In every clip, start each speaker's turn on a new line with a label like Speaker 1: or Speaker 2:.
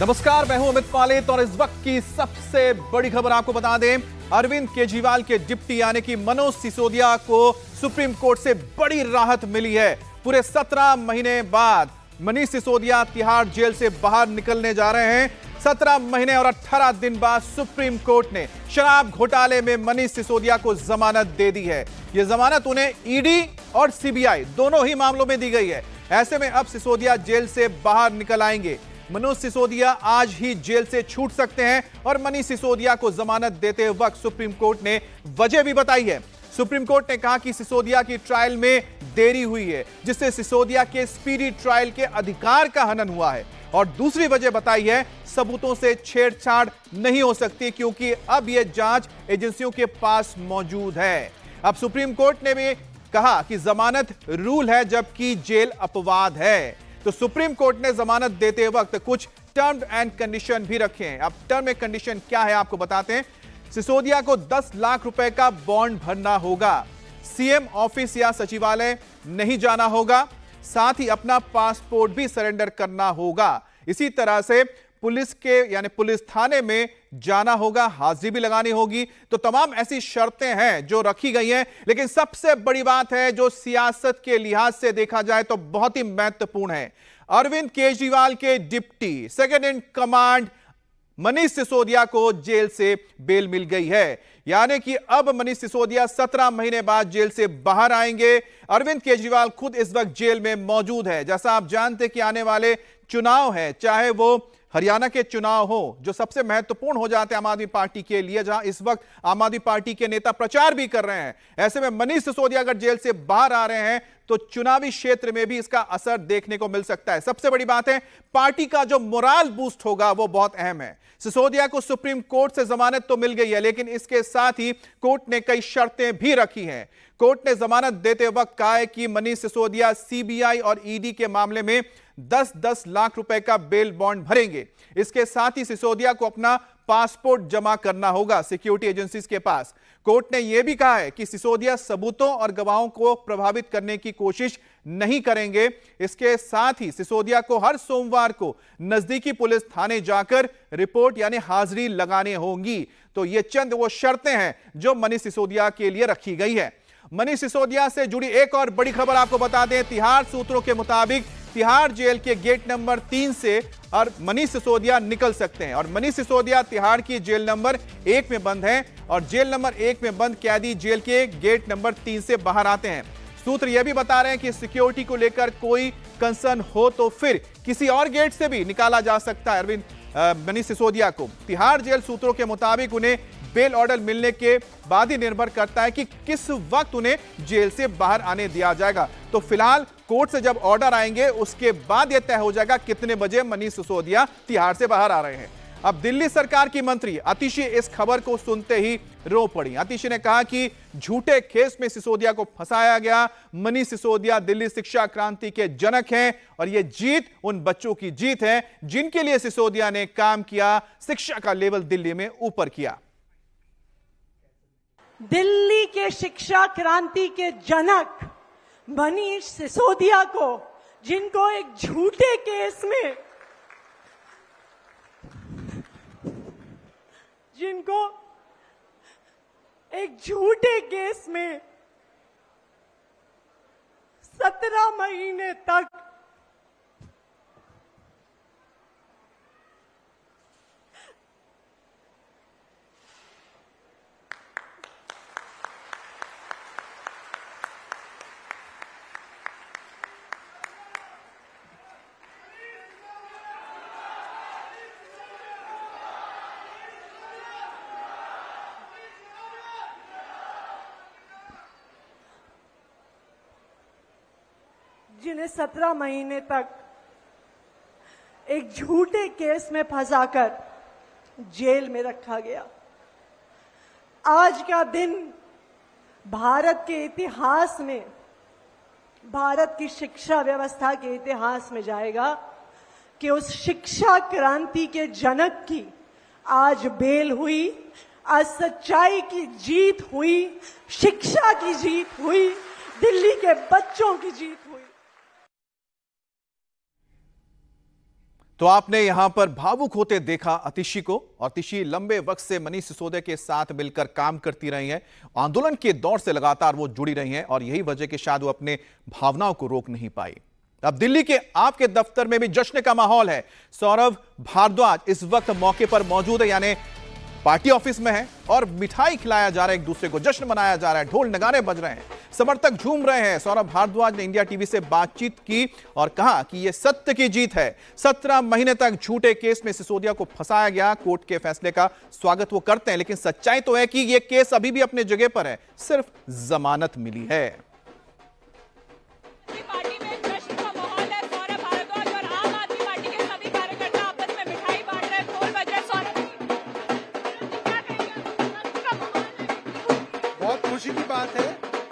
Speaker 1: नमस्कार मैं हूं अमित पालित और इस वक्त की सबसे बड़ी खबर आपको बता दें अरविंद केजरीवाल के डिप्टी यानी कि मनोज सिसोदिया को सुप्रीम कोर्ट से बड़ी राहत मिली है पूरे सत्रह महीने बाद मनीष सिसोदिया तिहाड़ जेल से बाहर निकलने जा रहे हैं सत्रह महीने और अठारह दिन बाद सुप्रीम कोर्ट ने शराब घोटाले में मनीष सिसोदिया को जमानत दे दी है ये जमानत उन्हें ईडी और सीबीआई दोनों ही मामलों में दी गई है ऐसे में अब सिसोदिया जेल से बाहर निकल आएंगे मनोज सिसोदिया आज ही जेल से छूट सकते हैं और मनीष सिसोदिया को जमानत देते वक्त सुप्रीम कोर्ट ने वजह भी बताई है सुप्रीम कोर्ट ने कहा कि सिसोदिया की ट्रायल में देरी हुई है जिससे सिसोदिया के स्पीडी ट्रायल के अधिकार का हनन हुआ है और दूसरी वजह बताई है सबूतों से छेड़छाड़ नहीं हो सकती क्योंकि अब यह जांच एजेंसियों के पास मौजूद है अब सुप्रीम कोर्ट ने भी कहा कि जमानत रूल है जबकि जेल अपवाद है तो सुप्रीम कोर्ट ने जमानत देते वक्त कुछ टर्म एंड कंडीशन भी रखे हैं अब टर्म एंड कंडीशन क्या है आपको बताते हैं सिसोदिया को 10 लाख रुपए का बॉन्ड भरना होगा सीएम ऑफिस या सचिवालय नहीं जाना होगा साथ ही अपना पासपोर्ट भी सरेंडर करना होगा इसी तरह से पुलिस के यानी पुलिस थाने में जाना होगा हाजिरी भी लगानी होगी तो तमाम ऐसी शर्तें हैं जो रखी गई हैं लेकिन सबसे बड़ी बात है जो सियासत के लिहाज से देखा जाए तो बहुत ही महत्वपूर्ण है अरविंद केजरीवाल के deputy second in command Manish Sisodia को जेल से बेल मिल गई है यानी कि अब मनीष सिसोदिया सत्रह महीने बाद जेल से बाहर आएंगे अरविंद केजरीवाल खुद इस वक्त जेल में मौजूद है जैसा आप जानते कि आने वाले चुनाव है चाहे वो हरियाणा के चुनाव हो जो सबसे महत्वपूर्ण हो जाते हैं आम आदमी पार्टी के लिए जहां इस वक्त आम आदमी पार्टी के नेता प्रचार भी कर रहे हैं ऐसे में मनीष सिसोदिया अगर जेल से बाहर आ रहे हैं तो चुनावी क्षेत्र में भी इसका असर देखने को मिल सकता है सबसे बड़ी बात है पार्टी का जो मोराल बूस्ट होगा वो बहुत अहम है सिसोदिया को सुप्रीम कोर्ट से जमानत तो मिल गई है लेकिन इसके साथ ही कोर्ट ने कई शर्तें भी रखी हैं कोर्ट ने जमानत देते वक्त कहा है कि मनीष सिसोदिया सीबीआई और ईडी के मामले में दस दस लाख रुपए का बेल बॉन्ड भरेंगे इसके साथ ही सिसोदिया को अपना पासपोर्ट जमा करना होगा सिक्योरिटी एजेंसीज के पास कोर्ट ने यह भी कहा है कि सिसोदिया सबूतों और गवाहों को प्रभावित करने की कोशिश नहीं करेंगे इसके साथ ही सिसोदिया को हर सोमवार को नजदीकी पुलिस थाने जाकर रिपोर्ट यानी हाजिरी लगाने होंगी तो ये चंद वो शर्तें हैं जो मनीष सिसोदिया के लिए रखी गई है मनीष सिसोदिया से जुड़ी एक और बड़ी खबर आपको बता दें तिहाड़ सूत्रों के मुताबिक तिहाड़ जेल के गेट नंबर तीन से और मनीष सिसोदिया निकल सकते हैं और मनीष सिसोदिया तिहाड़ की जेल नंबर एक में बंद हैं और जेल नंबर एक में बंद कैदी जेल के गेट नंबर तीन से बाहर आते हैं सूत्र यह भी बता रहे हैं कि सिक्योरिटी को लेकर कोई कंसर्न हो तो फिर किसी और गेट से भी निकाला जा सकता है अरविंद मनीष सिसोदिया को तिहाड़ जेल सूत्रों के मुताबिक उन्हें बेल ऑर्डर मिलने के बाद ही निर्भर करता है कि किस वक्त उन्हें जेल से बाहर आने दिया जाएगा तो फिलहाल कोर्ट से जब ऑर्डर आएंगे उसके बाद यह तय हो जाएगा कितने बजे मनीष सिसोदिया तिहाड़ से बाहर आ रहे हैं अब दिल्ली सरकार की मंत्री अतिशी इस खबर को सुनते ही रो पड़ी अतिशी ने कहा कि झूठे केस में सिसोदिया को फंसाया गया मनीष सिसोदिया दिल्ली शिक्षा क्रांति के जनक हैं और यह जीत उन बच्चों की जीत है जिनके लिए सिसोदिया ने काम किया शिक्षा का लेवल दिल्ली में ऊपर किया दिल्ली
Speaker 2: के शिक्षा क्रांति के जनक मनीष सिसोदिया को जिनको एक झूठे केस में जिनको एक झूठे केस में सत्रह महीने तक मैंने सत्रह महीने तक एक झूठे केस में फंसाकर जेल में रखा गया आज का दिन भारत के इतिहास में भारत की शिक्षा व्यवस्था के इतिहास में जाएगा कि उस शिक्षा क्रांति के जनक की आज बेल हुई आज सच्चाई की जीत हुई शिक्षा की जीत हुई दिल्ली के बच्चों की जीत
Speaker 1: तो आपने यहां पर भावुक होते देखा अतिशी को और अतिशी लंबे वक्त से मनीष सिसोदिया के साथ मिलकर काम करती रही हैं आंदोलन के दौर से लगातार वो जुड़ी रही हैं और यही वजह के शायद वो अपने भावनाओं को रोक नहीं पाई अब दिल्ली के आपके दफ्तर में भी जश्न का माहौल है सौरभ भारद्वाज इस वक्त मौके पर मौजूद है यानी पार्टी ऑफिस में है और मिठाई खिलाया जा रहा है एक दूसरे को जश्न मनाया जा रहा है ढोल नगारे बज रहे हैं समर्थक झूम रहे हैं सौरभ भारद्वाज ने इंडिया टीवी से बातचीत की और कहा कि यह सत्य की जीत है सत्रह महीने तक झूठे केस में सिसोदिया को फंसाया गया कोर्ट के फैसले का स्वागत वो करते हैं लेकिन सच्चाई तो है कि यह केस अभी भी अपने जगह पर है सिर्फ जमानत मिली है
Speaker 3: खुशी की बात है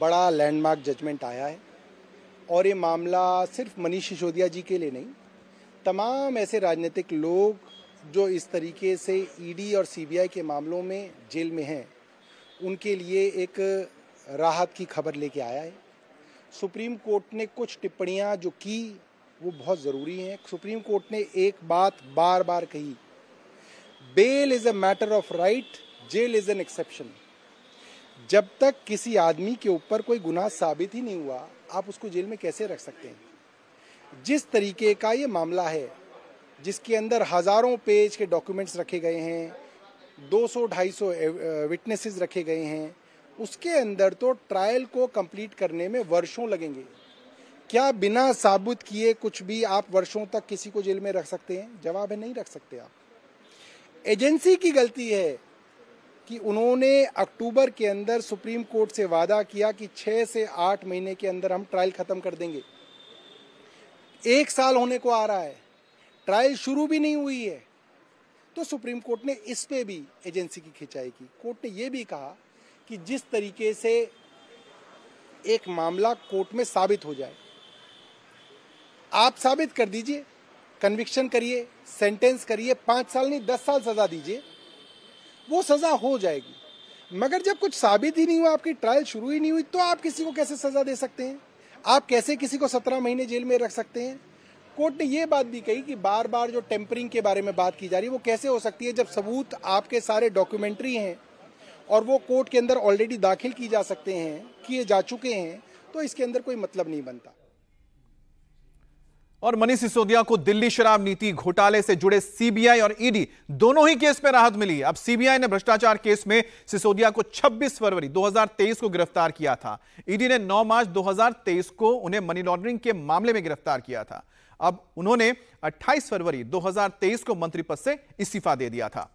Speaker 3: बड़ा लैंडमार्क जजमेंट आया है और ये मामला सिर्फ मनीष सिसोदिया जी के लिए नहीं तमाम ऐसे राजनीतिक लोग जो इस तरीके से ईडी e और सीबीआई के मामलों में जेल में हैं उनके लिए एक राहत की खबर लेके आया है सुप्रीम कोर्ट ने कुछ टिप्पणियां जो की वो बहुत ज़रूरी हैं सुप्रीम कोर्ट ने एक बात बार बार कही bail is a matter of right jail is an exception जब तक किसी आदमी के ऊपर कोई गुनाह साबित ही नहीं हुआ आप उसको जेल में कैसे रख सकते हैं जिस तरीके का ये मामला है जिसके अंदर हज़ारों पेज के डॉक्यूमेंट्स रखे गए हैं 200-250 विटनेसेस रखे गए हैं उसके अंदर तो ट्रायल को कंप्लीट करने में वर्षों लगेंगे क्या बिना साबुत किए कुछ भी आप वर्षों तक किसी को जेल में रख सकते हैं जवाब है नहीं रख सकते आप एजेंसी की गलती है कि उन्होंने अक्टूबर के अंदर सुप्रीम कोर्ट से वादा किया कि छः से आठ महीने के अंदर हम ट्रायल ख़त्म कर देंगे एक साल होने को आ रहा है ट्रायल शुरू भी नहीं हुई है तो सुप्रीम कोर्ट ने इस पे भी एजेंसी की खिंचाई की कोर्ट ने यह भी कहा कि जिस तरीके से एक मामला कोर्ट में साबित हो जाए आप साबित कर दीजिए कन्विक्शन करिए सेंटेंस करिए पांच साल नहीं दस साल सजा दीजिए वो सज़ा हो जाएगी मगर जब कुछ साबित ही नहीं हुआ आपकी ट्रायल शुरू ही नहीं हुई तो आप किसी को कैसे सज़ा दे सकते हैं आप कैसे किसी को सत्रह महीने जेल में रख सकते हैं कोर्ट ने ये बात भी कही कि बार बार जो टेम्परिंग के बारे में बात की जा रही है वो कैसे हो सकती है जब सबूत आपके सारे डॉक्यूमेंट्री हैं और वो कोर्ट के अंदर ऑलरेडी दाखिल की जा सकते हैं किए जा चुके हैं तो इसके अंदर कोई मतलब नहीं बनता
Speaker 1: और मनीष सिसोदिया को दिल्ली शराब नीति घोटाले से जुड़े सीबीआई और ईडी दोनों ही केस में राहत मिली अब सीबीआई ने भ्रष्टाचार केस में सिसोदिया को 26 फरवरी 2023 को गिरफ्तार किया था ईडी ने 9 मार्च 2023 को उन्हें मनी लॉन्ड्रिंग के मामले में गिरफ्तार किया था अब उन्होंने 28 फरवरी 2023 को मंत्री पद से इस्तीफा दे दिया था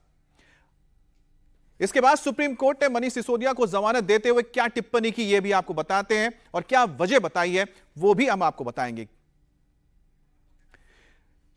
Speaker 1: इसके बाद सुप्रीम कोर्ट ने मनीष सिसोदिया को जमानत देते हुए क्या टिप्पणी की यह भी आपको बताते हैं और क्या वजह बताई है वो भी हम आपको बताएंगे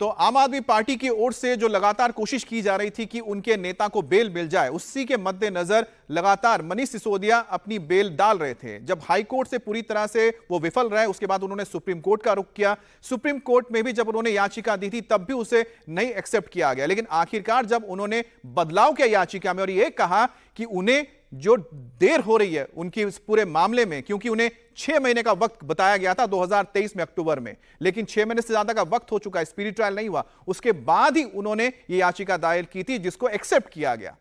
Speaker 1: तो आम आदमी पार्टी की ओर से जो लगातार कोशिश की जा रही थी कि उनके नेता को बेल मिल जाए उसी के मद्देनजर लगातार मनीष सिसोदिया अपनी बेल डाल रहे थे जब हाईकोर्ट से पूरी तरह से वो विफल रहे उसके बाद उन्होंने सुप्रीम कोर्ट का रुख किया सुप्रीम कोर्ट में भी जब उन्होंने याचिका दी थी तब भी उसे नहीं एक्सेप्ट किया गया लेकिन आखिरकार जब उन्होंने बदलाव किया याचिका में और ये कहा कि उन्हें जो देर हो रही है उनकी इस पूरे मामले में क्योंकि उन्हें छह महीने का वक्त बताया गया था 2023 में अक्टूबर में लेकिन छह महीने से ज्यादा का वक्त हो चुका है स्पीडी ट्रायल नहीं हुआ उसके बाद ही उन्होंने ये याचिका दायर की थी जिसको एक्सेप्ट किया गया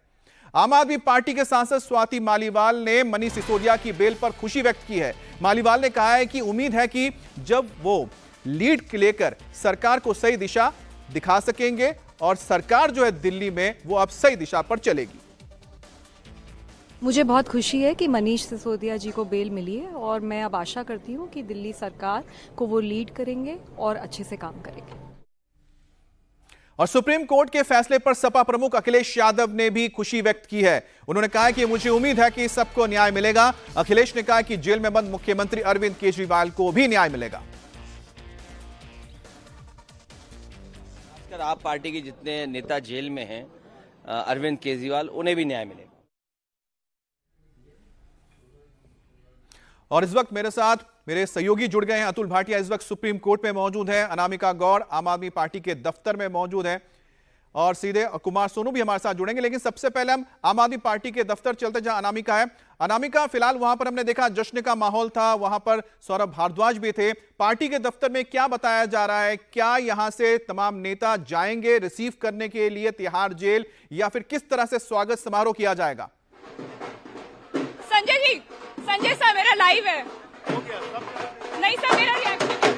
Speaker 1: आम आदमी पार्टी के सांसद स्वाति मालीवाल ने मनीष सिसोदिया की बेल पर खुशी व्यक्त की है मालीवाल ने कहा है कि उम्मीद है कि जब वो लीड लेकर सरकार को सही दिशा दिखा सकेंगे और सरकार जो है दिल्ली में वो अब सही दिशा पर चलेगी
Speaker 4: मुझे बहुत खुशी है कि मनीष सिसोदिया जी को बेल मिली है और मैं अब आशा करती हूँ कि दिल्ली सरकार को वो लीड करेंगे और अच्छे से काम करेंगे
Speaker 1: और सुप्रीम कोर्ट के फैसले पर सपा प्रमुख अखिलेश यादव ने भी खुशी व्यक्त की है उन्होंने कहा कि मुझे उम्मीद है कि सबको न्याय मिलेगा अखिलेश ने कहा कि जेल में बंद मुख्यमंत्री अरविंद केजरीवाल को भी न्याय मिलेगा
Speaker 3: आप पार्टी के जितने नेता जेल में हैं अरविंद
Speaker 1: केजरीवाल उन्हें भी न्याय मिलेगा और इस वक्त मेरे साथ मेरे सहयोगी जुड़ गए हैं अतुल भाटिया इस वक्त सुप्रीम कोर्ट में मौजूद हैं अनामिका गौड़ आम आदमी पार्टी के दफ्तर में मौजूद हैं और सीधे कुमार सोनू भी हमारे साथ जुड़ेंगे लेकिन सबसे पहले हम आम आदमी पार्टी के दफ्तर चलते जहां अनामिका है अनामिका फिलहाल वहां पर हमने देखा जश्न का माहौल था वहां पर सौरभ भारद्वाज भी थे पार्टी के दफ्तर में क्या बताया जा रहा है क्या यहां से तमाम नेता जाएंगे रिसीव करने के लिए तिहाड़ जेल या फिर किस तरह से स्वागत समारोह किया जाएगा
Speaker 4: संजय साहब मेरा लाइव है नहीं सर मेरा रिएक्शन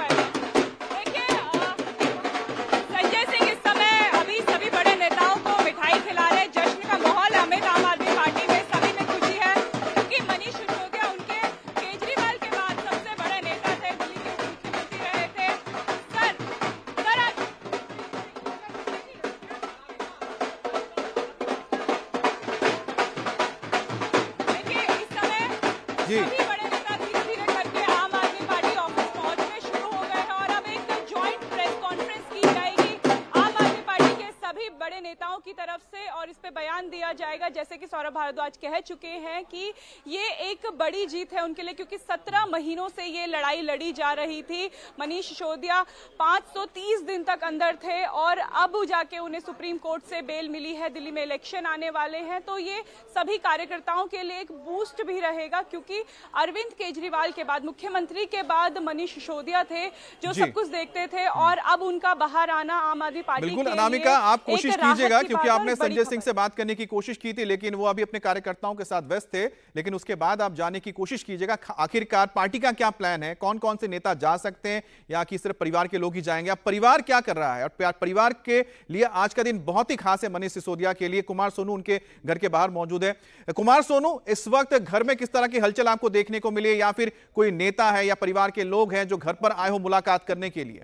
Speaker 4: बड़े नेताओं की तरफ से और इस पे बयान दिया जाएगा जैसे कि सौरभ भारद्वाज कह चुके हैं कि ये एक बड़ी जीत है उनके लिए क्योंकि सत्रह महीनों से ये लड़ाई लड़ी जा रही थी मनीष सिसोदिया 530 दिन तक अंदर थे और अब जाके उन्हें सुप्रीम कोर्ट से बेल मिली है दिल्ली में इलेक्शन आने वाले हैं तो ये सभी कार्यकर्ताओं के लिए एक बूस्ट भी रहेगा क्योंकि अरविंद केजरीवाल के बाद मुख्यमंत्री के बाद मनीष सिसोदिया थे जो सब कुछ देखते थे और अब उनका बाहर आना आम आदमी पार्टी बिल्कुल अनामिका आप कोशिश कीजिएगा क्योंकि आपने संजय सिंह
Speaker 1: से बात करने की कोशिश की थी लेकिन वो अभी अपने कार्यकर्ताओं के साथ व्यस्त थे लेकिन उसके बाद आप जाने की कोशिश कीजिएगा आखिरकार पार्टी का क्या प्लान है कौन कौन से नेता जा सकते हैं या कि सिर्फ परिवार के लोग ही जाएंगे आप परिवार क्या कर रहा है और परिवार के लिए आज का दिन बहुत ही खास है मनीष सिसोदिया के लिए कुमार सोनू उनके घर के बाहर मौजूद है कुमार सोनू इस वक्त घर में किस तरह की हलचल आपको देखने को मिली या फिर कोई नेता है या परिवार के लोग हैं जो घर पर आए हो मुलाकात करने के लिए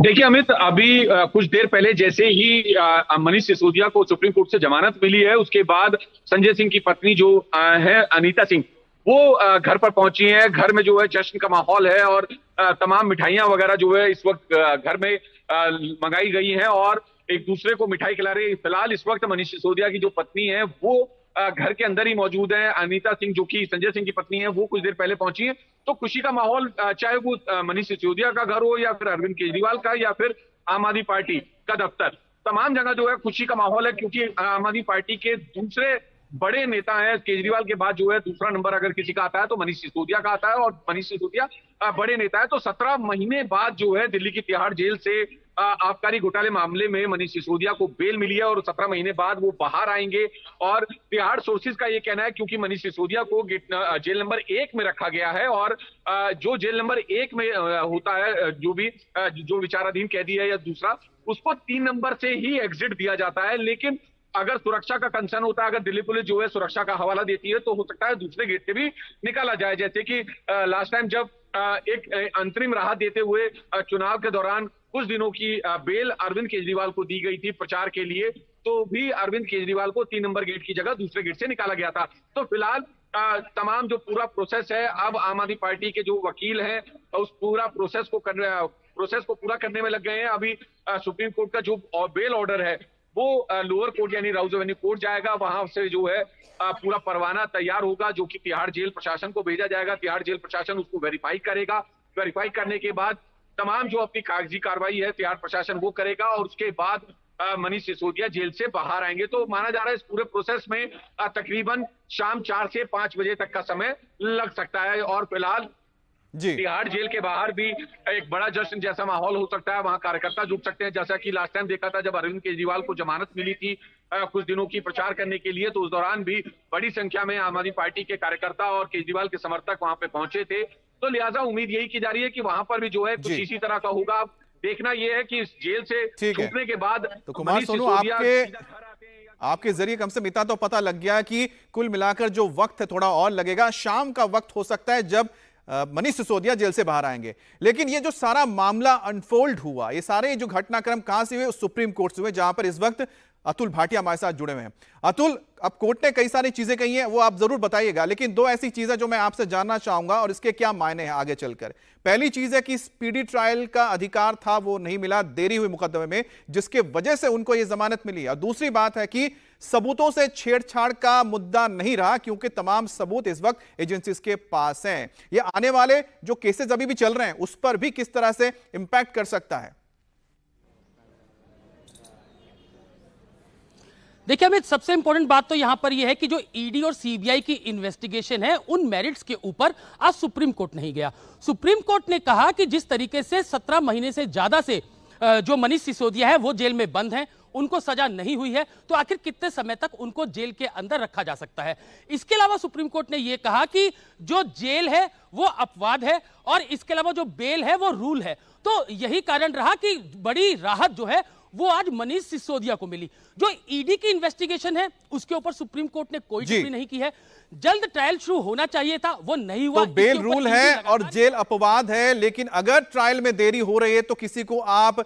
Speaker 5: देखिए अमित अभी कुछ देर पहले जैसे ही मनीष सिसोदिया को सुप्रीम कोर्ट से जमानत मिली है उसके बाद संजय सिंह की पत्नी जो है अनीता सिंह वो घर पर पहुंची है घर में जो है जश्न का माहौल है और तमाम मिठाइयां वगैरह जो है इस वक्त घर में मंगाई गई हैं और एक दूसरे को मिठाई खिला रहे फिलहाल इस वक्त मनीष सिसोदिया की जो पत्नी है वो घर के अंदर ही मौजूद है अनिता सिंह जो कि संजय सिंह की पत्नी है वो कुछ देर पहले पहुंची है तो खुशी का माहौल चाहे वो मनीष सिसोदिया का घर हो या फिर अरविंद केजरीवाल का या फिर आम आदमी पार्टी का दफ्तर तमाम जगह जो है खुशी का माहौल है क्योंकि आम आदमी पार्टी के दूसरे बड़े नेता हैं केजरीवाल के बाद जो है दूसरा नंबर अगर किसी का आता है तो मनीष सिसोदिया का आता है और मनीष सिसोदिया बड़े नेता है तो सत्रह महीने बाद जो है दिल्ली की तिहाड़ जेल से आबकारी घोटाले मामले में मनीष सिसोदिया को बेल मिली है और सत्रह महीने बाद वो बाहर आएंगे और तिहाड़ सोर्सेज का ये कहना है क्योंकि मनीष सिसोदिया को जेल नंबर एक में रखा गया है और जो जेल नंबर एक में होता है जो भी जो विचाराधीन कैदी है या दूसरा उसको तीन नंबर से ही एग्जिट दिया जाता है लेकिन अगर सुरक्षा का कंसर्न होता है अगर दिल्ली पुलिस जो है सुरक्षा का हवाला देती है तो हो सकता है दूसरे गेट से भी निकाला जाए जैसे कि लास्ट टाइम जब एक अंतरिम राहत देते हुए चुनाव के दौरान कुछ दिनों की बेल अरविंद केजरीवाल को दी गई थी प्रचार के लिए तो भी अरविंद केजरीवाल को तीन नंबर गेट की जगह दूसरे गेट से निकाला गया था तो फिलहाल तमाम जो पूरा प्रोसेस है अब आम आदमी पार्टी के जो वकील हैं उस पूरा प्रोसेस को करने प्रोसेस को पूरा करने में लग गए हैं अभी सुप्रीम कोर्ट का जो बेल ऑर्डर है वो लोअर कोर्ट यानी राउज एवेन्यू कोर्ट जाएगा वहां से जो है पूरा परवाना तैयार होगा जो कि तिहाड़ जेल प्रशासन को भेजा जाएगा तिहाड़ जेल प्रशासन उसको वेरीफाई करेगा वेरीफाई करने के बाद तमाम जो अपनी कागजी कार्रवाई है तिहाड़ प्रशासन वो करेगा और उसके बाद मनीष सिसोदिया जेल से बाहर आएंगे तो माना जा रहा है इस पूरे प्रोसेस में तकरीबन शाम चार से पांच बजे तक का समय लग सकता है और फिलहाल तिहाड़ जेल के बाहर भी एक बड़ा जश्न जैसा माहौल हो सकता है वहां कार्यकर्ता जुट सकते हैं जैसा कि लास्ट टाइम देखा था जब अरविंद केजरीवाल को जमानत मिली थी कुछ दिनों की प्रचार करने के लिए तो उस दौरान भी बड़ी संख्या में आम आदमी पार्टी के कार्यकर्ता और केजरीवाल के समर्थक वहां पे पहुंचे थे तो लिहाजा उम्मीद यही की जा रही है कि वहां पर भी जो है कुछ इसी तरह का होगा देखना यह है कि इस जेल से छूटने के बाद तो कुमार सोनू आपके
Speaker 1: आपके जरिए कम से कम इतना तो पता लग गया कि कुल मिलाकर जो वक्त है थोड़ा और लगेगा शाम का वक्त हो सकता है जब मनीष सिसोदिया जेल से बाहर आएंगे लेकिन ये जो सारा मामला अनफोल्ड हुआ ये सारे जो घटनाक्रम कहां से हुए सुप्रीम कोर्ट से हुए जहां पर इस वक्त अतुल भाटिया हमारे साथ जुड़े हुए हैं अतुल अब कोर्ट ने कई सारी चीजें कही हैं वो आप जरूर बताइएगा लेकिन दो ऐसी चीजें जो मैं आपसे जानना चाहूंगा और इसके क्या मायने हैं आगे चलकर पहली चीज है कि स्पीडी ट्रायल का अधिकार था वो नहीं मिला देरी हुई मुकदमे में जिसके वजह से उनको ये जमानत मिली और दूसरी बात है कि सबूतों से छेड़छाड़ का मुद्दा नहीं रहा क्योंकि तमाम सबूत इस वक्त एजेंसी के पास है ये आने वाले जो केसेज अभी भी चल रहे हैं उस पर भी किस तरह से इंपैक्ट कर सकता है
Speaker 4: देखिए अमित सबसे इंपॉर्टेंट बात तो यहां पर यह है कि जो ईडी e और सीबीआई की इन्वेस्टिगेशन है उन मेरिट्स के ऊपर आज सुप्रीम कोर्ट नहीं गया सुप्रीम कोर्ट ने कहा कि जिस तरीके से सत्रह महीने से ज्यादा से जो मनीष सिसोदिया है वो जेल में बंद है उनको सजा नहीं हुई है तो आखिर कितने समय तक उनको जेल के अंदर रखा जा सकता है इसके अलावा सुप्रीम कोर्ट ने यह कहा कि जो जेल है वो अपवाद है और इसके अलावा जो बेल है वो रूल है तो यही कारण रहा कि बड़ी राहत जो है वो आज मनीष सिसोदिया को मिली जो ईडी e की इन्वेस्टिगेशन है उसके ऊपर सुप्रीम कोर्ट ने कोई टिप्पणी नहीं की है जल्द ट्रायल शुरू होना चाहिए था वो नहीं हुआ तो बेल रूल e है
Speaker 1: और जेल अपवाद है लेकिन अगर ट्रायल में देरी हो रही है तो किसी को आप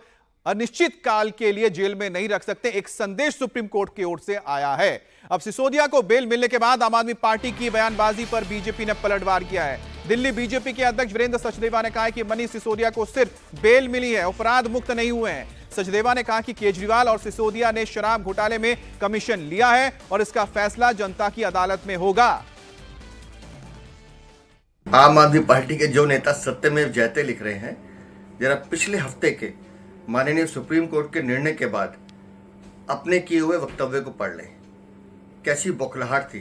Speaker 1: अनिश्चित काल के लिए जेल में नहीं रख सकते एक संदेश सुप्रीम कोर्ट की ओर से आया है अब सिसोदिया को बेल मिलने के बाद आम आदमी पार्टी की बयानबाजी पर बीजेपी ने पलटवार किया है दिल्ली बीजेपी के अध्यक्ष वीरेंद्र सचदेवा ने कहा कि मनीष सिसोदिया को सिर्फ बेल मिली है अपराध मुक्त नहीं हुए हैं सचदेवा ने कहा कि केजरीवाल और सिसोदिया ने शराब घोटाले में कमीशन लिया है और इसका फैसला जनता की अदालत में होगा
Speaker 3: आम आदमी पार्टी के जो नेता सत्य में जयते लिख रहे हैं जरा पिछले हफ्ते के माननीय सुप्रीम कोर्ट के निर्णय के बाद अपने किए हुए वक्तव्य को पढ़ लें कैसी बौखलाहट थी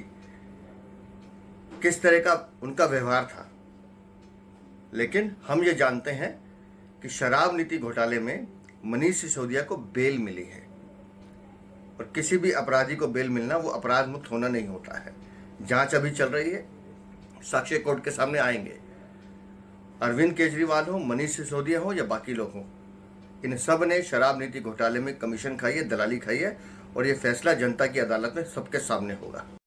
Speaker 3: किस तरह का उनका व्यवहार था लेकिन हम ये जानते हैं कि शराब नीति घोटाले में मनीष सिसोदिया को बेल मिली है और किसी भी अपराधी को बेल मिलना वो अपराध मुक्त होना नहीं होता है जांच अभी चल रही है साक्ष्य कोर्ट के सामने आएंगे अरविंद केजरीवाल हो मनीष सिसोदिया हो या बाकी लोग हों इन सब ने शराब नीति घोटाले में कमीशन खाई है दलाली खाई है और ये फैसला जनता की अदालत में सबके सामने होगा